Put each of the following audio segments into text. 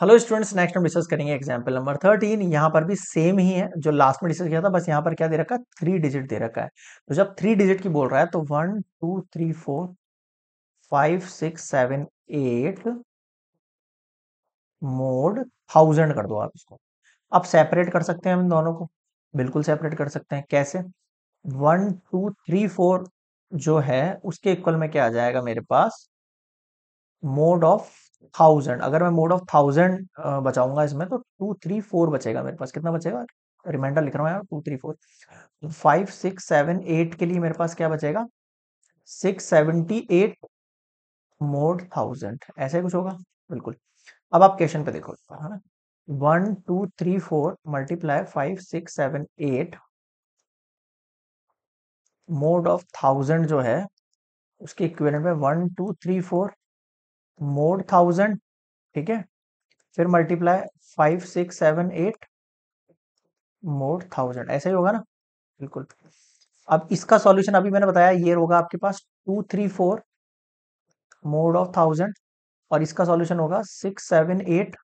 hello students next हम discuss करेंगे example number thirteen यहाँ पर भी सेम ही है जो लास्ट में डिस्कस किया था बस यहाँ पर क्या दे रखा है थ्री डिजिट दे रखा है तो जब थ्री डिजिट की बोल रहा है तो one two three four five six seven eight mod thousand कर दो आप इसको अब सेपरेट कर सकते हैं हम दोनों को बिल्कुल सेपरेट कर सकते हैं कैसे वन टू थ्री फोर जो है उसके इक्वल में क्या आ जाएगा मेरे पास मोड ऑफ थाउजेंड अगर मैं मोड ऑफ थाउजेंड बचाऊंगा इसमें तो टू थ्री फोर बचेगा मेरे पास कितना बचेगा रिमाइंडर लिख रहा हूँ यार two three four five six seven eight के लिए मेरे पास क्या बचेगा six seventy eight mod thousand ऐसे कुछ होगा बिल्कुल अब आप क्वेश्चन पे देखो है ना one two three four multiply five six seven eight mod of thousand जो है उसके इक्वेलेंट में one two three four mod thousand ठीक है फिर multiply five six seven eight mod thousand ऐसा ही होगा ना बिल्कुल अब इसका सॉल्यूशन अभी मैंने बताया ये होगा आपके पास two three four mod of thousand और इसका सॉल्यूशन होगा six seven eight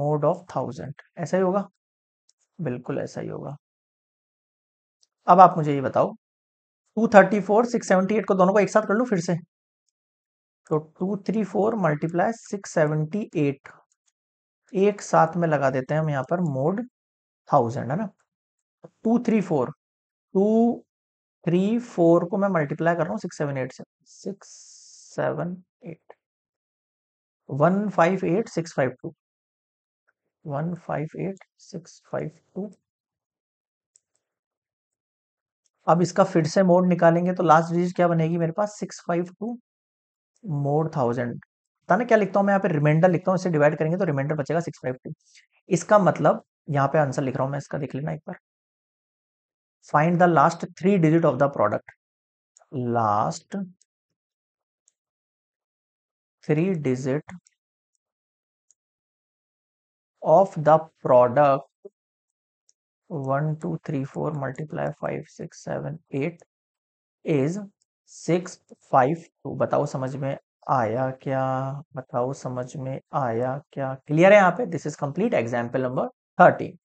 mod of thousand ऐसा ही होगा बिल्कुल ऐसा ही होगा अब आप मुझे ये बताओ two thirty four six seventy eight को दोनों को एक साथ कर लो फिर से तो two three four multiply six seventy eight एक साथ में लगा देते हैं हम यहाँ पर मोड थाउजेंड है ना two three four two three four को मैं मल्टीप्लाई कर रहा हूँ सिक्स सेवन एट से six seven eight one five eight six five two one five eight six five two अब इसका फिर से मोड निकालेंगे तो लास्ट डिजिट क्या बनेगी मेरे पास six five two mod thousand पता ना क्या लिखता हूँ मैं यहाँ पे रिमाइंडर लिखता हूँ इसे डिवाइड करेंगे तो रिमाइंडर बचेगा सिक्स फाइव टू इसका मतलब यहाँ पे आंसर लिख रहा हूँ मैं इसका देख लेना एक बार find the last three digit of the product last three digit of the product one two three four multiply five six seven eight is six five two बताओ समझ में आया क्या बताओ समझ में आया क्या क्लियर है यहाँ पे this is complete example number thirteen